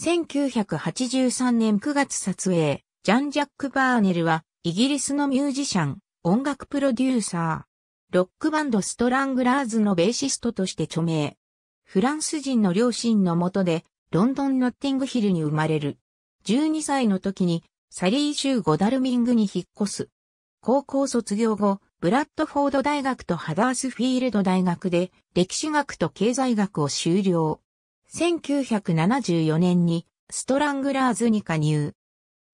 1983年9月撮影、ジャン・ジャック・バーネルは、イギリスのミュージシャン、音楽プロデューサー、ロックバンドストラングラーズのベーシストとして著名。フランス人の両親のもとで、ロンドン・ノッティングヒルに生まれる。12歳の時に、サリー州ゴダルミングに引っ越す。高校卒業後、ブラッドフォード大学とハダースフィールド大学で歴史学と経済学を修了。1974年にストラングラーズに加入。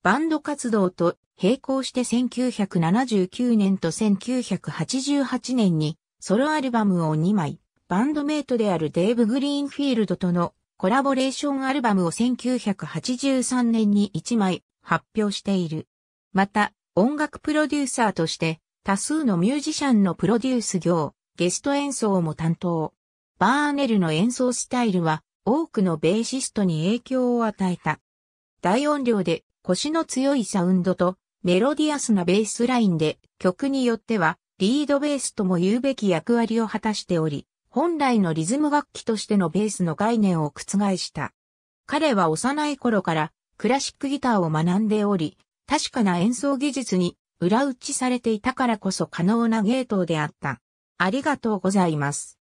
バンド活動と並行して1979年と1988年にソロアルバムを2枚、バンドメイトであるデーブ・グリーンフィールドとのコラボレーションアルバムを1983年に1枚発表している。また、音楽プロデューサーとして多数のミュージシャンのプロデュース業、ゲスト演奏も担当。バーネルの演奏スタイルは多くのベーシストに影響を与えた。大音量で腰の強いサウンドとメロディアスなベースラインで曲によってはリードベースとも言うべき役割を果たしており、本来のリズム楽器としてのベースの概念を覆した。彼は幼い頃からクラシックギターを学んでおり、確かな演奏技術に裏打ちされていたからこそ可能なゲートであった。ありがとうございます。